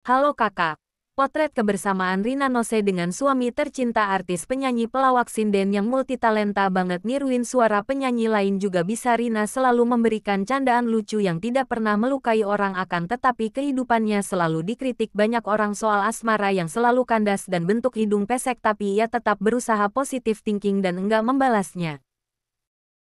Halo kakak. Potret kebersamaan Rina Nose dengan suami tercinta artis penyanyi pelawak sinden yang multitalenta banget niruin suara penyanyi lain juga bisa Rina selalu memberikan candaan lucu yang tidak pernah melukai orang akan tetapi kehidupannya selalu dikritik banyak orang soal asmara yang selalu kandas dan bentuk hidung pesek tapi ia tetap berusaha positif thinking dan enggak membalasnya.